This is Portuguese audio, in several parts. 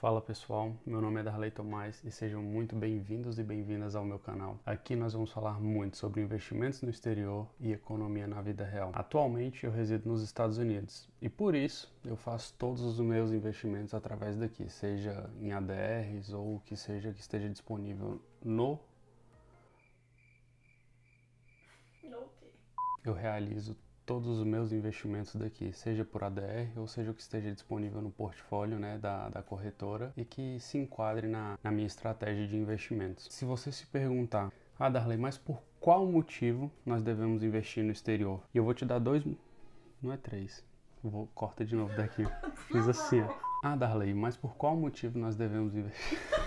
Fala pessoal, meu nome é Darley Tomás e sejam muito bem-vindos e bem-vindas ao meu canal. Aqui nós vamos falar muito sobre investimentos no exterior e economia na vida real. Atualmente eu resido nos Estados Unidos e por isso eu faço todos os meus investimentos através daqui, seja em ADRs ou o que seja que esteja disponível no. No quê? Eu realizo todos os meus investimentos daqui, seja por ADR ou seja o que esteja disponível no portfólio né, da, da corretora e que se enquadre na, na minha estratégia de investimentos. Se você se perguntar, ah, Darley, mas por qual motivo nós devemos investir no exterior? E eu vou te dar dois. Não é três. vou corta de novo daqui. Fiz assim, ó. Ah, Darley, mas por qual motivo nós devemos investir?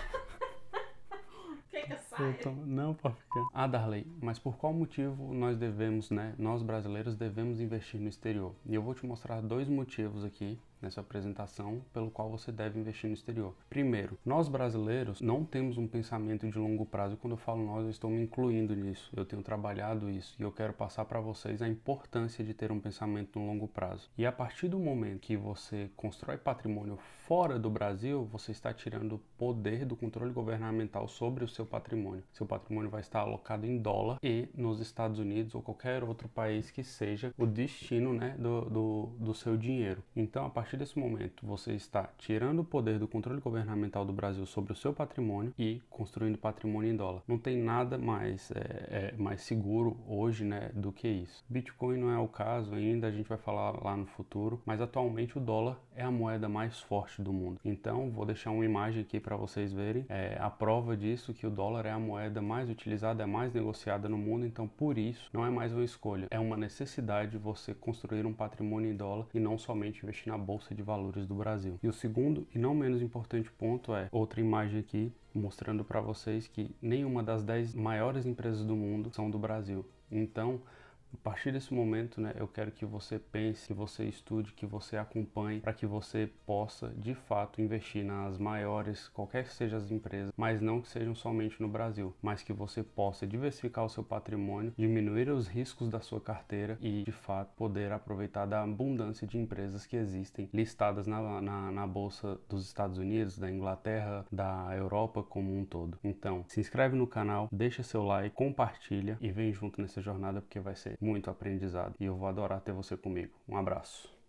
Então, não, pode ficar. Ah, Darley, mas por qual motivo nós devemos, né, nós brasileiros devemos investir no exterior? E eu vou te mostrar dois motivos aqui nessa apresentação pelo qual você deve investir no exterior. Primeiro, nós brasileiros não temos um pensamento de longo prazo. Quando eu falo nós, eu estou me incluindo nisso. Eu tenho trabalhado isso e eu quero passar para vocês a importância de ter um pensamento no longo prazo. E a partir do momento que você constrói patrimônio fora do Brasil, você está tirando o poder do controle governamental sobre o seu patrimônio patrimônio. Seu patrimônio vai estar alocado em dólar e nos Estados Unidos ou qualquer outro país que seja o destino né, do, do, do seu dinheiro. Então, a partir desse momento, você está tirando o poder do controle governamental do Brasil sobre o seu patrimônio e construindo patrimônio em dólar. Não tem nada mais, é, é, mais seguro hoje né, do que isso. Bitcoin não é o caso ainda, a gente vai falar lá no futuro, mas atualmente o dólar é a moeda mais forte do mundo. Então, vou deixar uma imagem aqui para vocês verem. É, a prova disso que o dólar é a moeda mais utilizada, é mais negociada no mundo, então por isso não é mais uma escolha, é uma necessidade você construir um patrimônio em dólar e não somente investir na bolsa de valores do Brasil. E o segundo e não menos importante ponto é outra imagem aqui mostrando para vocês que nenhuma das 10 maiores empresas do mundo são do Brasil. Então, a partir desse momento, né, eu quero que você pense, que você estude, que você acompanhe, para que você possa de fato investir nas maiores, qualquer que sejam as empresas, mas não que sejam somente no Brasil, mas que você possa diversificar o seu patrimônio, diminuir os riscos da sua carteira e de fato poder aproveitar da abundância de empresas que existem listadas na, na, na bolsa dos Estados Unidos, da Inglaterra, da Europa como um todo. Então, se inscreve no canal, deixa seu like, compartilha e vem junto nessa jornada porque vai ser muito aprendizado e eu vou adorar ter você comigo. Um abraço.